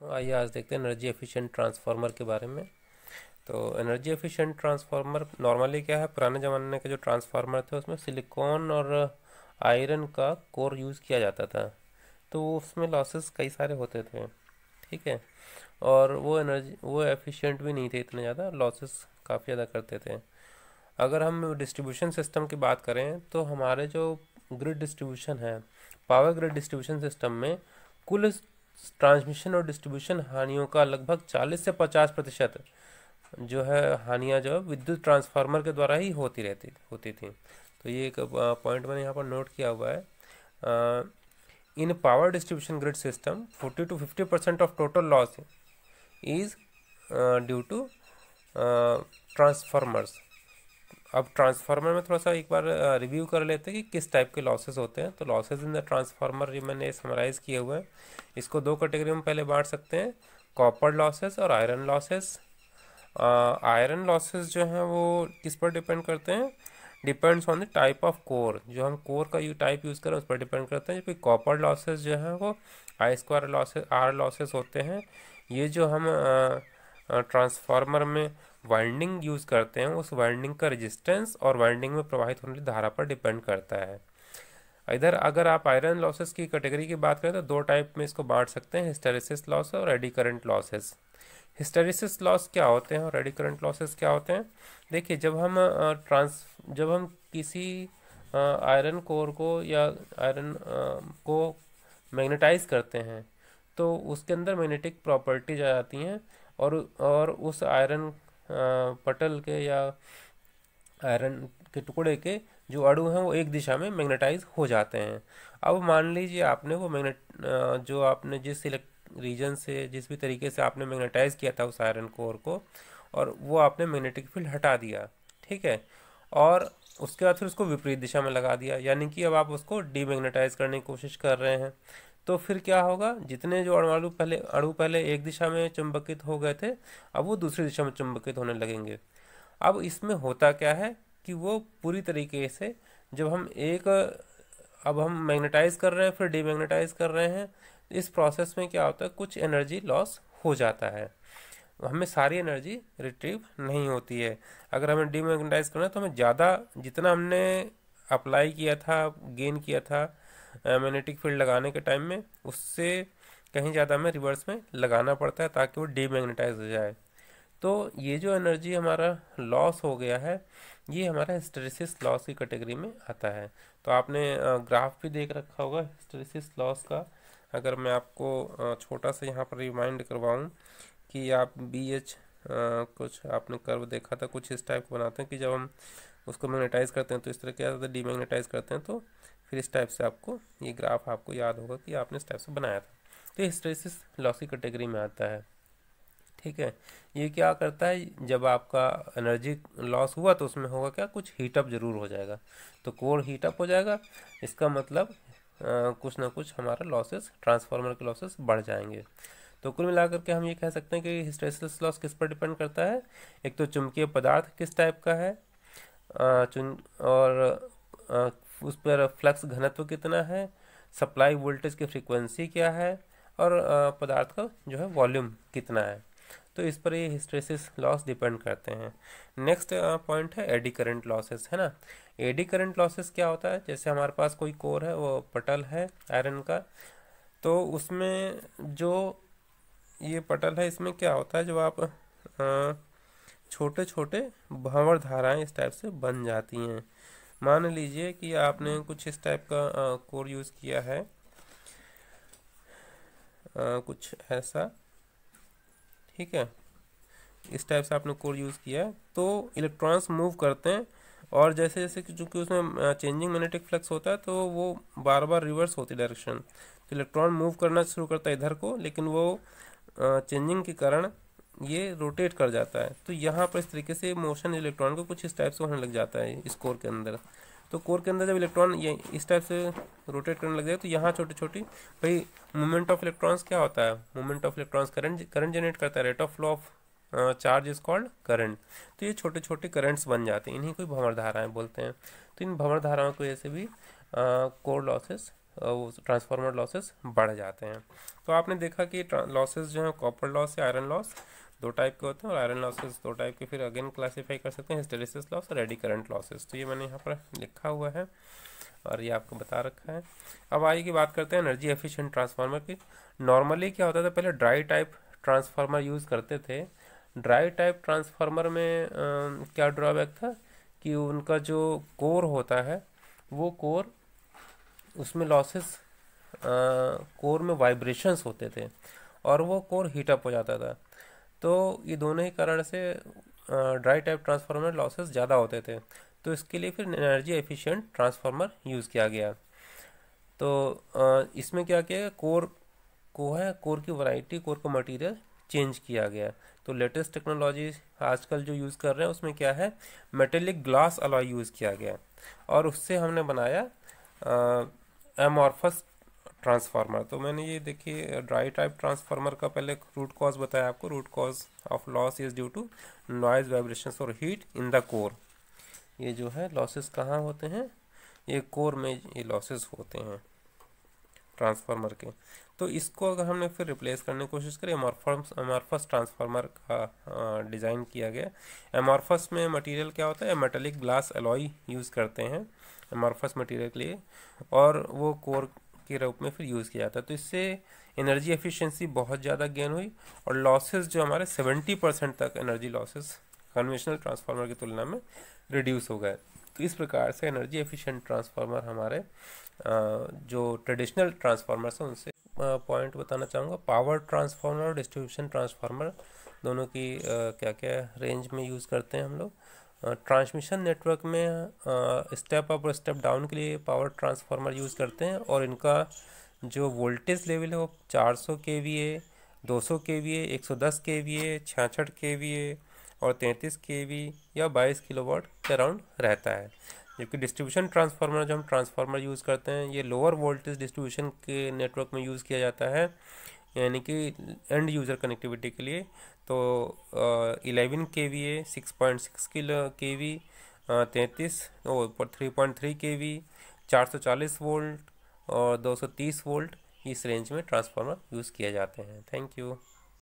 तो आइए आज देखते हैं एनर्जी एफिशिएंट ट्रांसफार्मर के बारे में तो एनर्जी एफिशिएंट ट्रांसफार्मर नॉर्मली क्या है पुराने ज़माने के जो ट्रांसफार्मर थे उसमें सिलिकॉन और आयरन का कोर यूज़ किया जाता था तो उसमें लॉसेस कई सारे होते थे ठीक है और वो एनर्जी वो एफिशिएंट भी नहीं थे इतने ज़्यादा लॉसेस काफ़ी ज़्यादा करते थे अगर हम डिस्ट्रीब्यूशन सिस्टम की बात करें तो हमारे जो ग्रिड डिस्ट्रीब्यूशन है पावर ग्रिड डिस्ट्रीब्यूशन सिस्टम में कुल ट्रांसमिशन और डिस्ट्रीब्यूशन हानियों का लगभग 40 से 50 प्रतिशत जो है हानियाँ जो है विद्युत ट्रांसफार्मर के द्वारा ही होती रहती होती थी तो ये एक पॉइंट मैंने यहाँ पर नोट किया हुआ है in power distribution grid system 40 to 50 percent of total loss is due to transformers अब ट्रांसफार्मर में थोड़ा सा एक बार रिव्यू कर लेते हैं कि किस टाइप के लॉसेस होते हैं तो लॉसेस इन द ट्रांसफार्मर ये मैंने समराइज़ किए हुए हैं इसको दो कैटेगरी में पहले बांट सकते हैं कॉपर लॉसेस और आयरन लॉसेस आयरन लॉसेस जो हैं वो किस पर डिपेंड करते हैं depends on the type of core जो हम कोर का यू टाइप यूज़ करें उस पर डिपेंड करते हैं जबकि कॉपर लॉसेज जो हैं वो I square losses R losses होते हैं ये जो हम ट्रांसफार्मर में वाइंडिंग यूज़ करते हैं उस वाइंडिंग का रेजिस्टेंस और वाइंडिंग में प्रवाहित होने वाली धारा पर डिपेंड करता है इधर अगर आप आयरन लॉसेस की कैटेगरी की बात करें तो दो टाइप में इसको बांट सकते हैं हिस्टेरिसिस लॉस और eddy current losses hysteresis loss क्या होते हैं और रेडी करंट लॉसेस क्या होते हैं देखिए जब हम ट्रांस जब हम किसी आयरन कोर को या आयरन को मैग्नेटाइज करते हैं तो उसके अंदर मैग्नेटिक प्रॉपर्टीज आ जाती हैं और और उस आयरन पटल के या आयरन के टुकड़े के जो अड़ु हैं वो एक दिशा में मैग्नेटाइज हो जाते हैं अब मान लीजिए आपने वो मैग्नेट जो आपने जिस रीजन से जिस भी तरीके से आपने मैग्नेटाइज किया था उस आयरन कोर को और वो आपने मैग्नेटिक फील्ड हटा दिया ठीक है और उसके बाद फिर उसको विपरीत दिशा में लगा दिया यानी कि अब आप उसको डीमैग्नेटाइज करने की कोशिश कर रहे हैं तो फिर क्या होगा जितने जो अणु पहले अणु पहले एक दिशा में चुंबकित हो गए थे अब वो दूसरी दिशा में चुंबकित होने लगेंगे अब इसमें होता क्या है कि वो पूरी तरीके से जब हम एक अब हम मैग्नेटाइज कर रहे हैं फिर डीमैग्नेटाइज कर रहे हैं इस प्रोसेस में क्या होता है कुछ एनर्जी लॉस हो जाता है हमें सारी एनर्जी रिट्रीव नहीं होती है अगर हमें डीमैग्नेटाइज करना है तो हमें ज़्यादा जितना हमने अप्लाई किया था गेन किया था मैग्नेटिक फील्ड लगाने के टाइम में उससे कहीं ज़्यादा हमें रिवर्स में लगाना पड़ता है ताकि वो डीमैग्नेटाइज हो जाए तो ये जो एनर्जी हमारा लॉस हो गया है ये हमारा हिस्टेरेसिस लॉस की कैटेगरी में आता है तो आपने ग्राफ भी देख रखा होगा हिस्टेरेसिस लॉस का अगर मैं आपको छोटा सा यहाँ पर रिमाइंड करवाऊँ कि आप बी एच कुछ आपने कर्व देखा था कुछ इस टाइप को बनाते हैं कि जब हम उसको मैग्नेटाइज करते हैं तो इस तरह क्या होता डी डीमैग्नेटाइज करते हैं तो फिर इस टाइप से आपको ये ग्राफ आपको याद होगा कि आपने इस टाइप से बनाया था तो हिस्टेसिस लॉसी कैटेगरी में आता है ठीक है ये क्या करता है जब आपका एनर्जी लॉस हुआ तो उसमें होगा क्या कुछ हीटअप जरूर हो जाएगा तो कोर हीटअप हो जाएगा इसका मतलब आ, कुछ ना कुछ हमारा लॉसेस ट्रांसफार्मर के लॉसेस बढ़ जाएंगे तो कुल मिलाकर के हम ये कह सकते हैं कि हिस्टेसिस लॉस किस पर डिपेंड करता है एक तो चुंबकीय पदार्थ किस टाइप का है आ, चुन और आ, उस पर फ्लक्स घनत्व कितना है सप्लाई वोल्टेज की फ्रीक्वेंसी क्या है और पदार्थ का जो है वॉल्यूम कितना है तो इस पर ये हिस्ट्रेसिस लॉस डिपेंड करते हैं नेक्स्ट पॉइंट है एडी करंट लॉसेस है ना एडी करंट लॉसेस क्या होता है जैसे हमारे पास कोई कोर है वो पटल है आयरन का तो उसमें जो ये पटल है इसमें क्या होता है जब आप आ, छोटे छोटे भंवर धाराएं इस टाइप से बन जाती हैं मान लीजिए कि आपने कुछ इस टाइप का कोड यूज़ किया है आ, कुछ ऐसा ठीक है इस टाइप से आपने कोड यूज़ किया तो इलेक्ट्रॉन्स मूव करते हैं और जैसे जैसे कि चूँकि उसमें चेंजिंग मैग्नेटिक फ्लक्स होता है तो वो बार बार रिवर्स होती है डायरेक्शन तो इलेक्ट्रॉन मूव करना शुरू करता है इधर को लेकिन वो चेंजिंग के कारण ये रोटेट कर जाता है तो यहाँ पर इस तरीके से मोशन इलेक्ट्रॉन को कुछ इस टाइप से होने लग जाता है इस कोर के अंदर तो कोर के अंदर जब इलेक्ट्रॉन ये इस टाइप से रोटेट करने लग जाए तो यहाँ छोटी छोटी भाई मूवमेंट ऑफ इलेक्ट्रॉन्स क्या होता है movement of electrons current current generate करता है rate of flow of charge is called current तो ये छोटे छोटे करंट्स बन जाते हैं इन्हीं को भंवर धाराएँ बोलते हैं तो इन भंवर धाराओं की वजह से भी कोर लॉसेस ट्रांसफार्मर लॉसेस बढ़ जाते हैं तो आपने देखा कि लॉसेस जो हैं कॉपर लॉस या आयरन लॉस दो टाइप के होते हैं और आयरन लॉसेस दो टाइप के फिर अगेन क्लासीफाई कर सकते हैं हिस्टेरिस लॉस और एडी करंट लॉसेस तो ये मैंने यहाँ पर लिखा हुआ है और ये आपको बता रखा है अब आइए की बात करते हैं एनर्जी एफिशिएंट ट्रांसफार्मर की नॉर्मली क्या होता था पहले ड्राई टाइप ट्रांसफार्मर यूज़ करते थे ड्राई टाइप ट्रांसफार्मर में आ, क्या ड्रॉबैक था कि उनका जो कोर होता है वो कोर उसमें लॉसेस कोर में वाइब्रेशंस होते थे और वो कोर हीटअप हो जाता था तो ये दोनों ही कारण से ड्राई टाइप ट्रांसफार्मर लॉसेस ज़्यादा होते थे तो इसके लिए फिर एनर्जी एफिशिएंट ट्रांसफार्मर यूज़ किया गया तो इसमें क्या किया गया कोर को है कोर की वैरायटी कोर का मटेरियल चेंज किया गया तो लेटेस्ट टेक्नोलॉजी आजकल जो यूज़ कर रहे हैं उसमें क्या है मेटेलिक ग्लास अलॉय यूज़ किया गया और उससे हमने बनाया एमॉर्फस ट्रांसफार्मर तो मैंने ये देखिए ड्राई टाइप ट्रांसफार्मर का पहले रूट कॉज बताया आपको root cause of loss is due to noise vibration और हीट इन द कोर ये जो है लॉसेस कहाँ होते हैं ये कोर में ये लॉसेस होते हैं ट्रांसफार्मर के तो इसको अगर हमने फिर रिप्लेस करने की कोशिश करें एमॉर्फस एमॉर्फस ट्रांसफार्मर का डिज़ाइन किया गया एमॉर्फस में मटेरियल क्या होता है मेटेलिक ग्लास एलॉय यूज़ करते हैं एमॉर्फस मटेरियल के लिए और वो कोर के रूप में फिर यूज़ किया जाता है तो इससे एनर्जी एफिशिएंसी बहुत ज़्यादा गेन हुई और लॉसेस जो हमारे सेवेंटी परसेंट तक एनर्जी लॉसेस कन्वेंशनल ट्रांसफार्मर की तुलना में रिड्यूस हो गए तो इस प्रकार से एनर्जी एफिशिएंट ट्रांसफार्मर हमारे जो ट्रेडिशनल ट्रांसफार्मर्स हैं उनसे पॉइंट बताना चाहूँगा पावर ट्रांसफार्मर और डिस्ट्रीब्यूशन ट्रांसफार्मर दोनों की क्या क्या रेंज में यूज़ करते हैं हम लोग ट्रांसमिशन नेटवर्क में स्टेप अप और स्टेप डाउन के लिए पावर ट्रांसफार्मर यूज़ करते हैं और इनका जो वोल्टेज लेवल है वो चार सौ के वी ए दो सौ के वी ए एक सौ दस के वी ए छियासठ के वी ए और तैंतीस के वी या बाईस किलो वाट के अराउंड रहता है जबकि डिस्ट्रीब्यूशन ट्रांसफार्मर जो हम ट्रांसफार्मर यूज़ करते हैं ये लोअर वोल्टेज डिस्ट्रीब्यूशन के नेटवर्क में यूज़ किया जाता है यानी कि एंड यूज़र कनेक्टिविटी के लिए तो इलेवन के वी है six point six kilo K V तैंतीस और three point three K V चार सौ चालीस वोल्ट और दो सौ तीस वोल्ट इस रेंज में ट्रांसफार्मर यूज़ किए जाते हैं थैंक यू